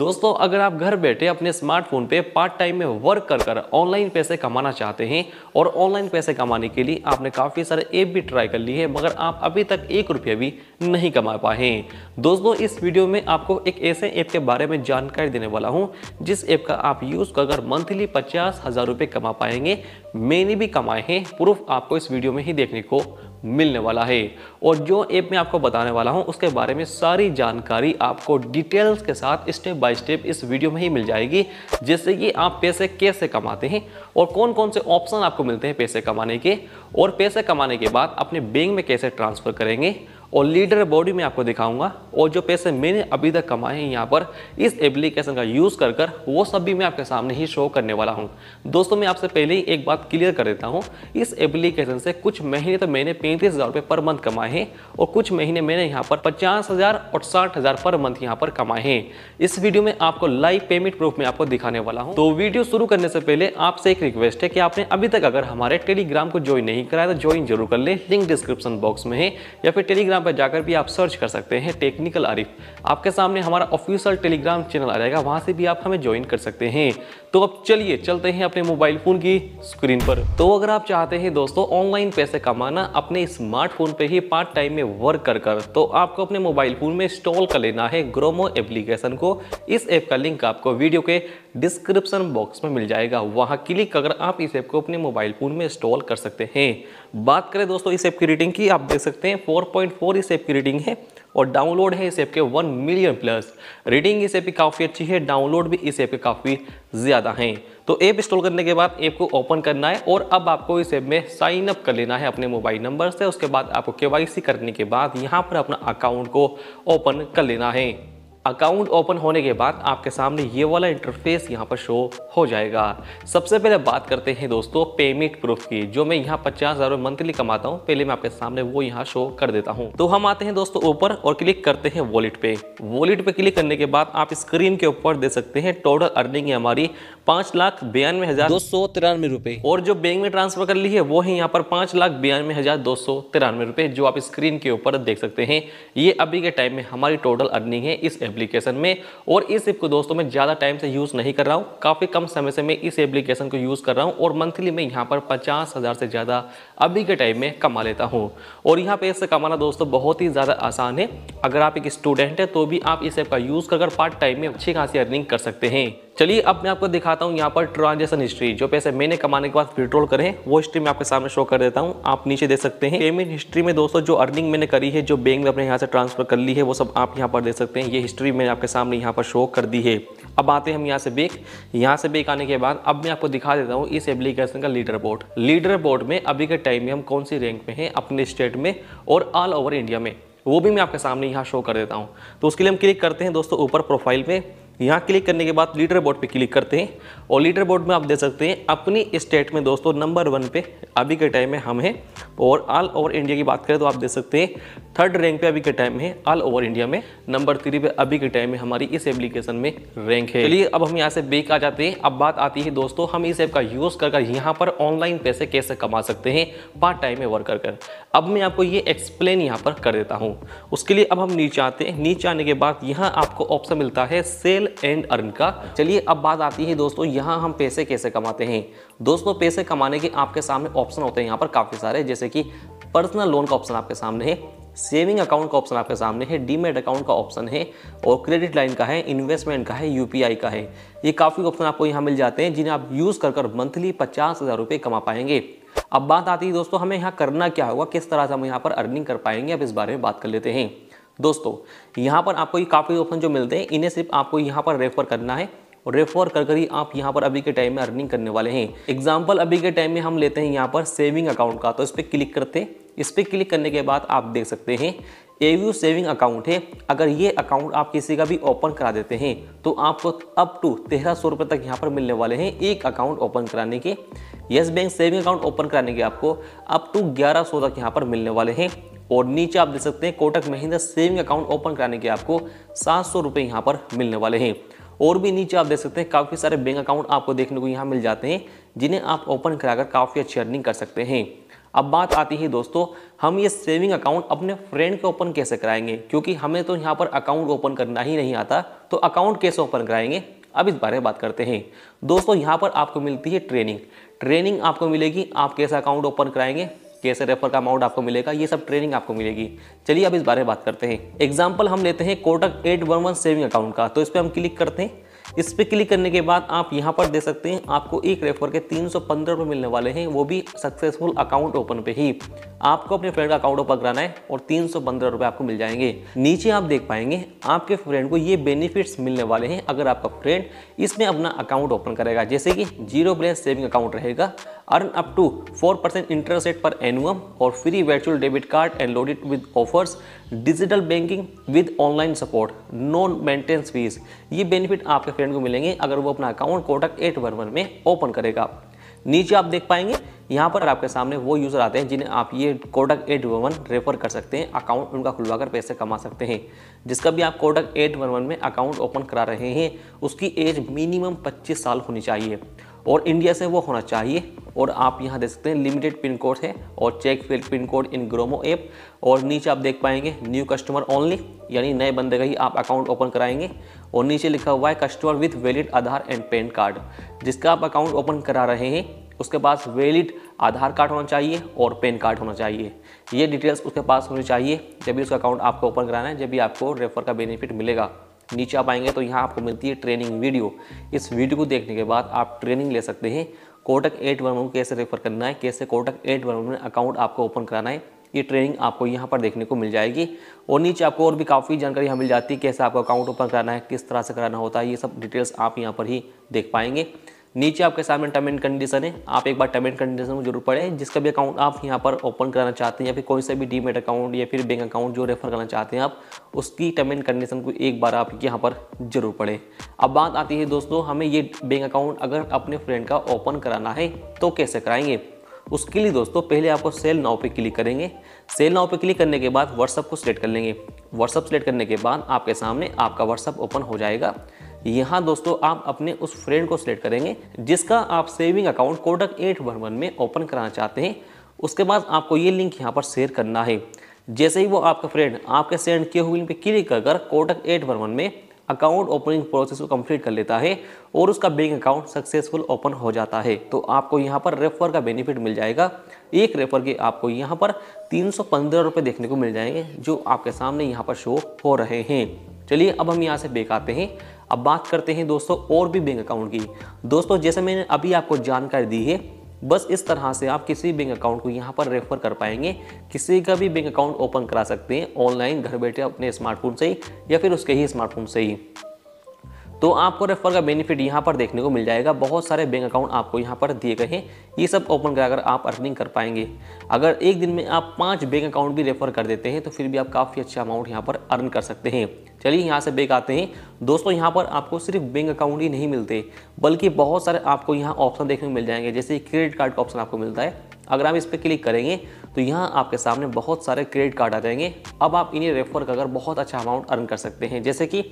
दोस्तों अगर आप घर बैठे अपने स्मार्टफोन पे पार्ट टाइम में वर्क कर कर ऑनलाइन पैसे कमाना चाहते हैं और ऑनलाइन पैसे कमाने के लिए आपने काफ़ी सारे ऐप भी ट्राई कर लिए हैं मगर आप अभी तक एक रुपया भी नहीं कमा पाए हैं दोस्तों इस वीडियो में आपको एक ऐसे ऐप के बारे में जानकारी देने वाला हूँ जिस ऐप का आप यूज़ कर मंथली पचास हज़ार रुपये कमा पाएंगे मैंने भी कमाए हैं प्रूफ आपको इस वीडियो में ही देखने को मिलने वाला है और जो ऐप मैं आपको बताने वाला हूँ उसके बारे में सारी जानकारी आपको डिटेल्स के साथ स्टेप बाय स्टेप इस वीडियो में ही मिल जाएगी जिससे कि आप पैसे कैसे कमाते हैं और कौन कौन से ऑप्शन आपको मिलते हैं पैसे कमाने के और पैसे कमाने के बाद अपने बैंक में कैसे ट्रांसफ़र करेंगे और लीडर बॉडी में आपको दिखाऊंगा और जो पैसे मैंने अभी तक कमाए हैं यहाँ पर इस एप्लीकेशन का यूज़ कर कर वो सब भी मैं आपके सामने ही शो करने वाला हूँ दोस्तों मैं आपसे पहले ही एक बात क्लियर कर देता हूँ इस एप्लीकेशन से कुछ महीने तो मैंने पैंतीस हज़ार पर मंथ कमाए हैं और कुछ महीने मैंने यहाँ पर पचास हज़ार और साठ हज़ार पर मंथ यहाँ पर कमाए हैं इस वीडियो में आपको लाइव पेमेंट प्रूफ में आपको दिखाने वाला हूँ तो वीडियो शुरू करने से पहले आपसे एक रिक्वेस्ट है कि आपने अभी तक अगर हमारे टेलीग्राम को ज्वाइन नहीं कराया तो ज्वाइन जरूर कर लें लिंक डिस्क्रिप्शन बॉक्स में है या फिर टेलीग्राम इंस्टाग्राम पर जाकर भी आप सर्च कर सकते हैं टेक्निकल आरिफ आपके सामने हमारा ऑफिशियल टेलीग्राम चैनल आ जाएगा वहाँ से भी आप हमें ज्वाइन कर सकते हैं तो अब चलिए चलते हैं अपने मोबाइल फ़ोन की स्क्रीन पर तो अगर आप चाहते हैं दोस्तों ऑनलाइन पैसे कमाना अपने स्मार्टफोन पर ही पार्ट टाइम में वर्क कर कर तो आपको अपने मोबाइल फ़ोन में इंस्टॉल कर लेना है ग्रोमो एप्लीकेशन को इस ऐप का लिंक आपको वीडियो के डिस्क्रिप्शन बॉक्स में मिल जाएगा वहाँ क्लिक अगर आप इस ऐप को अपने मोबाइल फ़ोन में इंस्टॉल कर सकते हैं बात करें दोस्तों इस ऐप की रेटिंग की आप देख सकते हैं 4.4 इस ऐप की रेटिंग है और डाउनलोड है इस ऐप के 1 मिलियन प्लस रेटिंग इस ऐप की काफ़ी अच्छी है डाउनलोड भी इस ऐप के काफ़ी ज़्यादा हैं तो ऐप इंस्टॉल करने के बाद ऐप को ओपन करना है और अब आपको इस ऐप में साइन अप कर लेना है अपने मोबाइल नंबर से उसके बाद आपको के करने के बाद यहाँ पर अपना अकाउंट को ओपन कर लेना है अकाउंट ओपन होने के बाद आपके सामने ये वाला इंटरफेस यहाँ पर शो हो जाएगा सबसे पहले बात करते हैं दोस्तों पेमेंट प्रूफ की जो मैं यहाँ पचास हज़ार मंथली कमाता हूँ पहले मैं आपके सामने वो यहाँ शो कर देता हूँ तो हम आते हैं दोस्तों ऊपर और क्लिक करते हैं वॉलेट पे वॉलेट पे क्लिक करने के बाद आप स्क्रीन के ऊपर दे सकते हैं टोटल अर्निंग है हमारी पांच लाख बयानवे हज़ार दो सौ तिरानवे रुपए और जो बैंक में ट्रांसफर कर ली है वो है यहाँ पर पांच लाख बयानवे हज़ार दो सौ तिरानवे रुपए जो आप स्क्रीन के ऊपर देख सकते हैं ये अभी के टाइम में हमारी टोटल अर्निंग है इस एप्लीकेशन में और इस ऐप को दोस्तों मैं ज़्यादा टाइम से यूज़ नहीं कर रहा हूँ काफ़ी कम समय से मैं इस एप्लीकेशन को यूज़ कर रहा हूँ और मंथली मैं यहाँ पर पचास हज़ार से ज़्यादा अभी के टाइम में कमा लेता हूँ और यहाँ पे इससे कमाना दोस्तों बहुत ही ज़्यादा आसान है अगर आप एक स्टूडेंट हैं तो भी आप इस ऐप का यूज़ कर पार्ट टाइम में अच्छी खासी अर्निंग कर सकते हैं चलिए अब मैं आपको दिखाता हूँ यहाँ पर ट्रांजेक्शन हिस्ट्री जो पैसे मैंने कमाने के बाद विड्रॉल करें वो हिस्ट्री मैं आपके सामने शो कर देता हूँ आप नीचे देख सकते हैं पेमेंट हिस्ट्री में दोस्तों जो अर्निंग मैंने करी है जो बैंक में अपने यहाँ से ट्रांसफर कर ली है वो सब आप यहाँ पर देख सकते हैं ये हिस्ट्री मैंने आपके सामने यहाँ पर शो कर दी है अब आते हैं हम यहाँ से बेक यहाँ से बेक आने के बाद अब मैं आपको दिखा देता हूँ इस एप्लीकेशन का लीडर बोर्ड लीडर बोर्ड में अभी के टाइम में हम कौन सी रैंक में हैं अपने स्टेट में और ऑल ओवर इंडिया में वो भी मैं आपके सामने यहाँ शो कर देता हूँ तो उसके लिए हम क्लिक करते हैं दोस्तों ऊपर प्रोफाइल में यहाँ क्लिक करने के बाद लीडर बोर्ड पर क्लिक करते हैं और लीडर बोर्ड में आप देख सकते हैं अपनी स्टेट में दोस्तों नंबर वन पे अभी के टाइम में हम हैं और ऑल ओवर इंडिया की बात करें तो आप देख सकते हैं थर्ड रैंक पे अभी के टाइम में ऑल ओवर इंडिया में नंबर थ्री पे अभी के टाइम में हमारी इस एप्लीकेशन में रैंक है चलिए अब हम यहाँ से बेक आ जाते हैं अब बात आती है दोस्तों हम इस ऐप का यूज़ कर यहाँ पर ऑनलाइन पैसे कैसे कमा सकते हैं पार्ट टाइम में वर्क कर अब मैं आपको ये एक्सप्लेन यहाँ पर कर देता हूँ उसके लिए अब हम नीचे आते हैं नीचे आने के बाद यहाँ आपको ऑप्शन मिलता है सेल एंड अर्न का चलिए अब बात आती है दोस्तों यहाँ हम पैसे कैसे कमाते हैं दोस्तों पैसे कमाने के आपके सामने ऑप्शन होते हैं यहाँ पर काफ़ी सारे जैसे कि पर्सनल लोन का ऑप्शन आपके सामने है सेविंग अकाउंट का ऑप्शन आपके सामने है डीमेट अकाउंट का ऑप्शन है और क्रेडिट लाइन का है इन्वेस्टमेंट का है यू का है ये काफ़ी ऑप्शन आपको यहाँ मिल जाते हैं जिन्हें आप यूज़ कर कर मंथली पचास हज़ार रुपये कमा पाएंगे अब बात आती है दोस्तों हमें यहाँ करना क्या होगा किस तरह से हम यहाँ पर अर्निंग कर पाएंगे अब इस बारे में बात कर लेते हैं दोस्तों यहाँ पर आपको ये काफ़ी ऑप्शन जो मिलते हैं इन्हें सिर्फ आपको यहाँ पर रेफर करना है और रेफर कर कर ही आप यहाँ पर अभी के टाइम में अर्निंग करने वाले हैं एग्जाम्पल अभी के टाइम में हम लेते हैं यहाँ पर सेविंग अकाउंट का तो इस पर क्लिक करते हैं इस पर क्लिक करने के बाद आप देख सकते हैं यू सेविंग अकाउंट है अगर ये अकाउंट आप किसी का भी ओपन करा देते हैं तो आपको अप टू तेरह सौ रुपये तक यहाँ पर मिलने वाले हैं एक अकाउंट ओपन कराने के Yes Bank saving account open कराने के आपको अप टू ग्यारह सौ तक यहाँ पर मिलने वाले हैं और नीचे आप देख सकते हैं Kotak Mahindra saving account open कराने के आपको सात सौ रुपये यहाँ पर मिलने वाले हैं और भी नीचे आप देख सकते हैं काफ़ी सारे बैंक अकाउंट आपको देखने को यहाँ मिल जाते हैं जिन्हें आप ओपन कराकर काफ़ी अच्छी अर्निंग कर सकते हैं अब बात आती है दोस्तों हम ये सेविंग अकाउंट अपने फ्रेंड के ओपन कैसे कराएंगे क्योंकि हमें तो यहाँ पर अकाउंट ओपन करना ही नहीं आता तो अकाउंट कैसे ओपन कराएंगे अब इस बारे में बात करते हैं दोस्तों यहाँ पर आपको मिलती है ट्रेनिंग ट्रेनिंग आपको मिलेगी आप कैसे अकाउंट ओपन कराएंगे कैसे रेफर का अमाउंट आपको मिलेगा ये सब ट्रेनिंग आपको मिलेगी चलिए अब इस बारे में बात करते हैं एग्जाम्पल हम लेते हैं Kotak eight one one saving account का तो इस पर हम क्लिक करते हैं इस पर क्लिक करने के बाद आप यहाँ पर दे सकते हैं आपको एक रेफर के तीन सौ पंद्रह मिलने वाले हैं वो भी सक्सेसफुल अकाउंट ओपन पे ही आपको अपने फ्रेंड का अकाउंट ओपन कराना है और तीन सौ आपको मिल जाएंगे नीचे आप देख पाएंगे आपके फ्रेंड को ये बेनिफिट्स मिलने वाले हैं अगर आपका फ्रेंड इसमें अपना अकाउंट ओपन करेगा जैसे कि जीरो बैलेंस सेविंग अकाउंट रहेगा earn up to four percent interest rate per annum और free virtual debit card and loaded with offers digital banking with online support non maintenance fees ये benefit आपके friend को मिलेंगे अगर वो अपना account Kotak eight one one में open करेगा नीचे आप देख पाएंगे यहाँ पर आपके सामने वो यूज़र आते हैं जिन्हें आप ये Kotak eight one one refer कर सकते हैं अकाउंट उनका खुलवाकर पैसे कमा सकते हैं जिसका भी आप कोडक एट वन वन में अकाउंट ओपन करा रहे हैं उसकी एज मिनिमम 25 साल होनी चाहिए और इंडिया से वो होना चाहिए और आप यहाँ देख सकते हैं लिमिटेड पिन कोड है और check field pin code in GroMo app और नीचे आप देख पाएंगे न्यू कस्टमर ओनली यानी नए बंदे का ही आप अकाउंट ओपन कराएंगे और नीचे लिखा हुआ है customer with valid Aadhaar and PAN card जिसका आप अकाउंट ओपन करा रहे हैं उसके पास वैलिड आधार कार्ड होना चाहिए और पैन कार्ड होना चाहिए ये डिटेल्स उसके पास होनी चाहिए जब भी उसका अकाउंट आपको ओपन कराना है जब भी आपको रेफर का बेनिफिट मिलेगा नीचे आप आएंगे तो यहाँ आपको मिलती है ट्रेनिंग वीडियो इस वीडियो को देखने के बाद आप ट्रेनिंग ले सकते हैं कोटक एट वन वन कैसे रेफर करना है कैसे Kotak eight one one account आपको ओपन कराना है ये ट्रेनिंग आपको यहाँ पर देखने को मिल जाएगी और नीचे आपको और भी काफ़ी जानकारी यहाँ मिल जाती है कैसे आपको अकाउंट ओपन कराना है किस तरह से कराना होता है ये सब डिटेल्स आप यहाँ पर ही देख पाएंगे नीचे आपके सामने टर्म एंड कंडीशन है आप एक बार टर्म एंड कंडीशन को जरूर पड़े जिसका भी अकाउंट आप यहाँ पर ओपन कराना चाहते हैं या फिर कोई सा भी डीमेट अकाउंट या फिर बैंक अकाउंट जो रेफर करना चाहते हैं आप उसकी टर्म एंड कंडीशन को एक बार आप यहाँ पर जरूर पढ़ें अब बात आती है दोस्तों हमें ये बैंक अकाउंट अगर अपने फ्रेंड का ओपन कराना है तो कैसे कराएंगे उसके लिए दोस्तों पहले आपको सेल नाव पे क्लिक करेंगे सेल नाव पे क्लिक करने के बाद व्हाट्सअप को सिलेक्ट कर लेंगे व्हाट्सअप सिलेक्ट करने के बाद आपके सामने आपका व्हाट्सअप ओपन हो जाएगा यहाँ दोस्तों आप अपने उस फ्रेंड को सिलेक्ट करेंगे जिसका आप saving account Kotak eight one one में ओपन कराना चाहते हैं उसके बाद आपको ये लिंक यहाँ पर शेयर करना है जैसे ही वो आपका फ्रेंड आपके सेंड किए हुए लिंक पर क्लिक कर कोटक एट वन वन में अकाउंट ओपनिंग प्रोसेस को कंप्लीट कर लेता है और उसका बैंक अकाउंट सक्सेसफुल ओपन हो जाता है तो आपको यहाँ पर रेफर का बेनिफिट मिल जाएगा एक रेफर के आपको यहाँ पर तीन सौ देखने को मिल जाएंगे जो आपके सामने यहाँ पर शो हो रहे हैं चलिए अब हम यहाँ से बेक आते हैं अब बात करते हैं दोस्तों और भी बैंक अकाउंट की दोस्तों जैसे मैंने अभी आपको जानकारी दी है बस इस तरह से आप किसी बैंक अकाउंट को यहाँ पर रेफर कर पाएंगे किसी का भी बैंक अकाउंट ओपन करा सकते हैं ऑनलाइन घर बैठे अपने स्मार्टफोन से ही या फिर उसके ही स्मार्टफोन से ही तो आपको रेफर का बेनिफिट यहाँ पर देखने को मिल जाएगा बहुत सारे बैंक अकाउंट आपको यहाँ पर दिए गए हैं ये सब ओपन कराकर आप अर्निंग कर पाएंगे अगर एक दिन में आप पाँच बैंक अकाउंट भी रेफर कर देते हैं तो फिर भी आप काफ़ी अच्छा अमाउंट यहाँ पर अर्न कर सकते हैं चलिए यहाँ से बैंक आते हैं दोस्तों यहाँ पर आपको सिर्फ बैंक अकाउंट ही नहीं मिलते बल्कि बहुत सारे आपको यहाँ ऑप्शन देखने को मिल जाएंगे जैसे क्रेडिट कार्ड का ऑप्शन आपको मिलता है अगर आप इस पर क्लिक करेंगे तो यहाँ आपके सामने बहुत सारे क्रेडिट कार्ड आ जाएंगे अब आप इन्हें रेफर कर बहुत अच्छा अमाउंट अर्न कर सकते हैं जैसे कि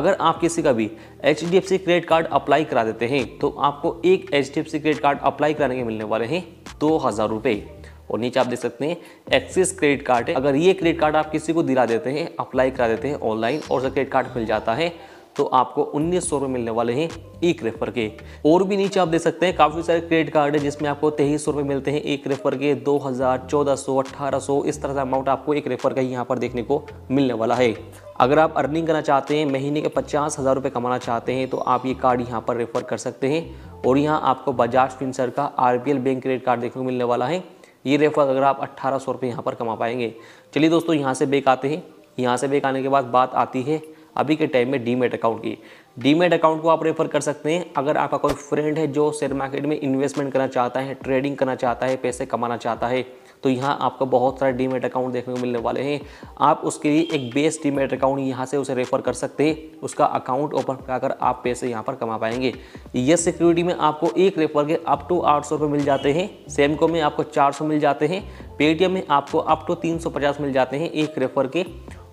अगर आप किसी का भी एच क्रेडिट कार्ड अप्लाई करा देते हैं तो आपको एक एच क्रेडिट कार्ड अप्लाई कराने के मिलने वाले हैं दो हज़ार रुपये और नीचे आप देख सकते हैं एक्सिस क्रेडिट कार्ड है अगर ये क्रेडिट कार्ड आप किसी को दिला देते हैं अप्लाई करा देते हैं ऑनलाइन और उसे क्रेडिट कार्ड मिल जाता है तो आपको उन्नीस सौ मिलने वाले हैं एक रेफर के और भी नीचे आप देख सकते हैं काफ़ी सारे क्रेडिट कार्ड है जिसमें आपको तेईस सौ मिलते हैं एक रेफर के दो हज़ार चौदह सौ अट्ठारह सौ इस तरह का अमाउंट आपको एक रेफर का ही यहाँ पर देखने को मिलने वाला है अगर आप अर्निंग करना चाहते हैं महीने के पचास हज़ार रुपए कमाना चाहते हैं तो आप ये कार्ड यहाँ पर रेफर कर सकते हैं और यहाँ आपको बजाज फिंसर का आर बैंक क्रेडिट कार्ड देखने को मिलने वाला है ये रेफर अगर आप अट्ठारह सौ रुपये यहाँ पर कमा पाएंगे चलिए दोस्तों यहाँ से बेक आते हैं यहाँ से बेक आने के बाद बात आती है अभी के टाइम में डीमेट अकाउंट की डीमेट अकाउंट को आप रेफर कर सकते हैं अगर आपका कोई फ्रेंड है जो शेयर मार्केट में इन्वेस्टमेंट करना चाहता है ट्रेडिंग करना चाहता है पैसे कमाना चाहता है तो यहाँ आपका बहुत सारे डीमेट अकाउंट देखने को मिलने वाले हैं आप उसके लिए एक बेस डीमेट अकाउंट यहाँ से उसे रेफर कर सकते हैं उसका अकाउंट ओपन कराकर आप पैसे यहाँ पर कमा पाएंगे ये सिक्योरिटी में आपको एक रेफर के अप टू आठ सौ मिल जाते हैं सेमको में आपको चार सौ मिल जाते हैं पेटीएम में आपको अप टू तीन सौ पचास मिल जाते हैं एक रेफर के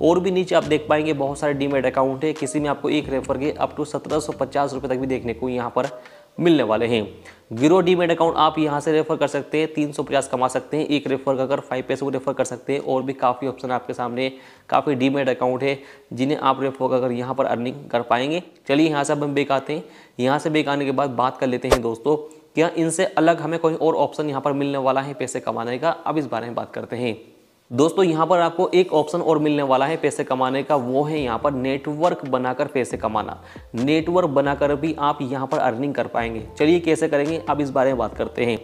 और भी नीचे आप देख पाएंगे बहुत सारे डीमेट अकाउंट है किसी में आपको एक रेफर के अप टू सत्रह सौ पचास रुपये तक भी देखने को यहाँ पर मिलने वाले हैं जीरो डीमेट अकाउंट आप यहाँ से रेफर कर सकते हैं तीन सौ पचास कमा सकते हैं एक रेफर कर फाइव पैसे को रेफर कर सकते हैं और भी काफ़ी ऑप्शन आपके सामने काफ़ी डीमेट अकाउंट है जिन्हें आप रेफर कर यहाँ पर अर्निंग कर पाएंगे चलिए यहाँ से अब हम बेक आते हैं यहाँ से बेक आने के बाद बात कर लेते हैं दोस्तों क्या इनसे अलग हमें कोई और ऑप्शन यहाँ पर मिलने वाला है पैसे कमाने का अब इस बारे में बात करते हैं दोस्तों यहाँ पर आपको एक ऑप्शन और मिलने वाला है पैसे कमाने का वो है यहाँ पर नेटवर्क बनाकर पैसे कमाना नेटवर्क बनाकर भी आप यहाँ पर अर्निंग कर पाएंगे चलिए कैसे करेंगे अब इस बारे में बात करते हैं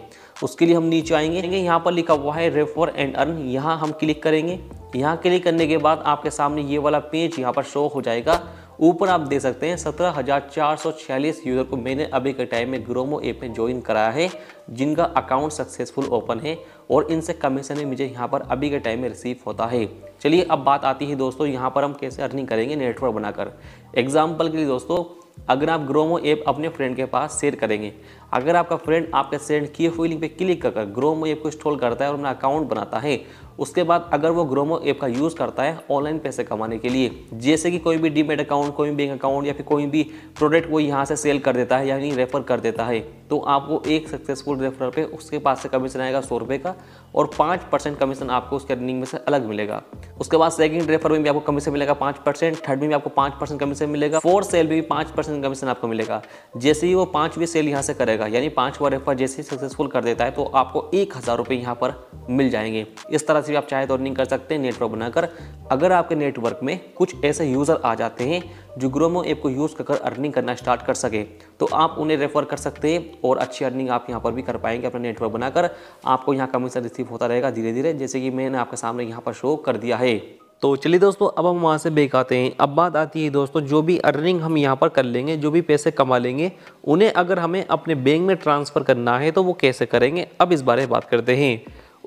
उसके लिए हम नीचे आएंगे यहाँ पर लिखा हुआ है रेफर एंड अर्न यहाँ हम क्लिक करेंगे यहाँ क्लिक करने के बाद आपके सामने ये वाला पेज यहाँ पर शो हो जाएगा ऊपर आप देख सकते हैं सत्रह हज़ार चार सौ छियालीस यूज़र को मैंने अभी के टाइम में ग्रोमो ऐप में ज्वाइन कराया है जिनका अकाउंट सक्सेसफुल ओपन है और इनसे कमीशन भी मुझे यहाँ पर अभी के टाइम में रिसीव होता है चलिए अब बात आती है दोस्तों यहाँ पर हम कैसे अर्निंग करेंगे नेटवर्क बनाकर एग्जाम्पल के लिए दोस्तों अगर आप ग्रोमो ऐप अपने फ्रेंड के पास शेयर करेंगे अगर आपका फ्रेंड आपके सेंड किए हुए लिंक पे क्लिक कर ग्रोमो ऐप को इंस्टॉल करता है और अपना अकाउंट बनाता है उसके बाद अगर वो ग्रोमो ऐप का यूज़ करता है ऑनलाइन पैसे कमाने के लिए जैसे कि कोई भी डीमेट अकाउंट कोई भी बैंक अकाउंट या फिर कोई भी प्रोडक्ट वो यहाँ से सेल कर देता है यानी रेफर कर देता है तो आपको एक सक्सेसफुल रेफरल पे उसके पास से कमीशन आएगा सौ रुपये का और पाँच परसेंट कमीशन आपको उसके अर्निंग में से अलग मिलेगा उसके बाद सेकंड रेफर में भी आपको कमीशन मिलेगा पाँच परसेंट थर्ड में भी आपको पाँच परसेंट कमीशन मिलेगा फोर्थ सेल में भी पाँच परसेंट कमीशन आपको मिलेगा जैसे ही वो पाँचवीं सेल यहाँ से करेगा यानी पाँचवा रेफर जैसे ही सक्सेसफुल कर देता है तो आपको एक हज़ार रुपये यहाँ पर मिल जाएंगे इस तरह से भी आप चाहे तो अर्निंग कर सकते हैं नेटवर्क बनाकर अगर आपके नेटवर्क में कुछ ऐसे यूज़र आ जाते हैं जो ग्रोमो ऐप को यूज़ कर अर्निंग करना स्टार्ट कर सके तो आप उन्हें रेफ़र कर सकते हैं और अच्छी अर्निंग आप यहाँ पर भी कर पाएंगे अपना नेटवर्क बनाकर आपको यहाँ कमीशन रिसीव होता रहेगा धीरे धीरे जैसे कि मैंने आपके सामने यहाँ पर शो कर दिया है तो चलिए दोस्तों अब हम वहाँ से बेक आते हैं अब बात आती है दोस्तों जो भी अर्निंग हम यहाँ पर कर लेंगे जो भी पैसे कमा लेंगे उन्हें अगर हमें अपने बैंक में ट्रांसफ़र करना है तो वो कैसे करेंगे अब इस बारे में बात करते हैं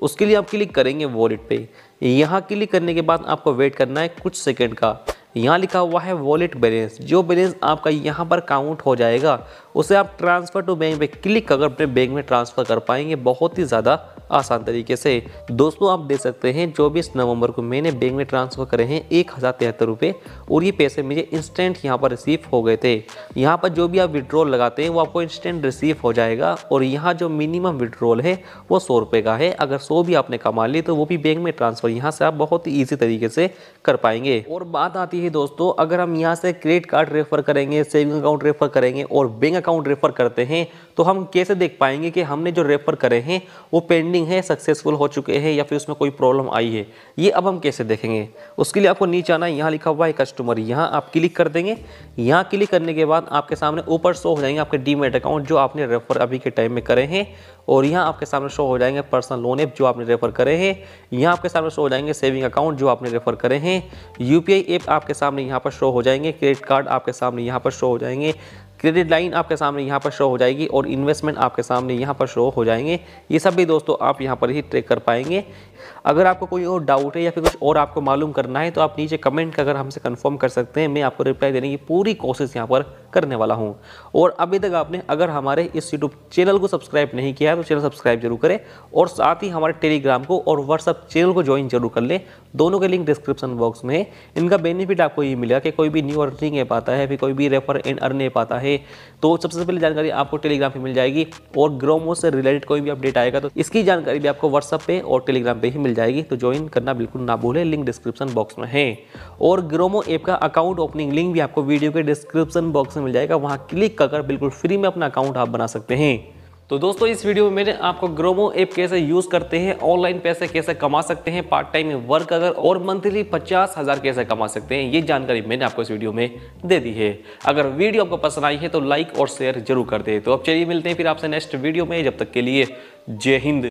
उसके लिए आप क्लिक करेंगे वॉलेट पे यहाँ क्लिक करने के बाद आपको वेट करना है कुछ सेकेंड का यहाँ लिखा हुआ है वॉलेट बैलेंस जो बैलेंस आपका यहाँ पर काउंट हो जाएगा उसे आप ट्रांसफ़र टू बैंक पे क्लिक कर अपने बैंक में ट्रांसफ़र कर पाएंगे बहुत ही ज़्यादा आसान तरीके से दोस्तों आप देख सकते हैं चौबीस नवंबर को मैंने बैंक में ट्रांसफ़र करे हैं एक हज़ार तिहत्तर रुपये और ये पैसे मुझे इंस्टेंट यहाँ पर रिसीव हो गए थे यहाँ पर जो भी आप विड्रॉल लगाते हैं वो आपको इंस्टेंट रिसीव हो जाएगा और यहाँ जो मिनिमम विड्रॉल है वो सौ रुपये का है अगर सौ भी आपने कमा ली तो वो भी बैंक में ट्रांसफ़र यहाँ से आप बहुत ही ईजी तरीके से कर पाएंगे और बात आती है दोस्तों अगर हम यहाँ से क्रेडिट कार्ड रेफ़र करेंगे सेविंग अकाउंट रेफ़र करेंगे और बैंक अकाउंट रेफ़र करते हैं तो हम कैसे देख पाएंगे कि हमने जो रेफ़र करे हैं वो पेंडिंग ट्रेडिंग है सक्सेसफुल हो चुके हैं या फिर उसमें कोई प्रॉब्लम आई है ये अब हम कैसे देखेंगे उसके लिए आपको नीचे आना यहाँ लिखा हुआ है कस्टमर यहाँ आप क्लिक कर देंगे यहाँ क्लिक करने के बाद आपके सामने ऊपर शो हो जाएंगे आपके डीमेट अकाउंट जो आपने रेफर अभी के टाइम में करे हैं और यहाँ आपके सामने शो हो जाएंगे पर्सनल लोन ऐप जो आपने रेफर करे हैं यहाँ आपके सामने शो हो जाएंगे सेविंग अकाउंट जो आपने रेफर करे हैं यू ऐप आपके सामने यहाँ पर शो हो जाएंगे क्रेडिट कार्ड आपके सामने यहाँ पर शो हो जाएंगे क्रेडिट लाइन आपके सामने यहाँ पर शो हो जाएगी और इन्वेस्टमेंट आपके सामने यहाँ पर शो हो जाएंगे ये सब भी दोस्तों आप यहाँ पर ही ट्रेक कर पाएंगे अगर आपको कोई और डाउट है या फिर कुछ और आपको मालूम करना है तो आप नीचे कमेंट कर अगर हमसे कंफर्म कर सकते हैं मैं आपको रिप्लाई देने की पूरी कोशिश यहाँ पर करने वाला हूँ और अभी तक आपने अगर हमारे इस यूट्यूब चैनल को सब्सक्राइब नहीं किया है तो चैनल सब्सक्राइब जरूर करें और साथ ही हमारे टेलीग्राम को और व्हाट्सअप चैनल को ज्वाइन जरूर कर लें दोनों के लिंक डिस्क्रिप्शन बॉक्स में है इनका बेनिफिट आपको ये मिलेगा कि कोई भी न्यू अर्निंग ऐप आता है फिर कोई भी रेफर एंड अर्न ऐप आता है तो सबसे पहले जानकारी आपको टेलीग्राम पर मिल जाएगी और ग्रोमो से रिलेटेड कोई भी अपडेट आएगा तो इसकी जानकारी भी आपको व्हाट्सअप पे और टेलीग्राम पे ही ही मिल जाएगी तो ज्वाइन करना बिल्कुल ना भूलें लिंक डिस्क्रिप्शन बॉक्स में है और ग्रोमो ऐप का अकाउंट ओपनिंग लिंक भी आपको वीडियो के डिस्क्रिप्शन बॉक्स में मिल जाएगा वहाँ क्लिक कर बिल्कुल फ्री में अपना अकाउंट आप बना सकते हैं तो दोस्तों इस वीडियो में मैंने आपको ग्रोमो ऐप कैसे यूज़ करते हैं ऑनलाइन पैसे कैसे कमा सकते हैं पार्ट टाइम वर्क अगर और मंथली पचास हज़ार कैसे कमा सकते हैं ये जानकारी मैंने आपको इस वीडियो में दे दी है अगर वीडियो आपको पसंद आई है तो लाइक और शेयर जरूर कर दे तो अब चलिए मिलते हैं फिर आपसे नेक्स्ट वीडियो में जब तक के लिए जय हिंद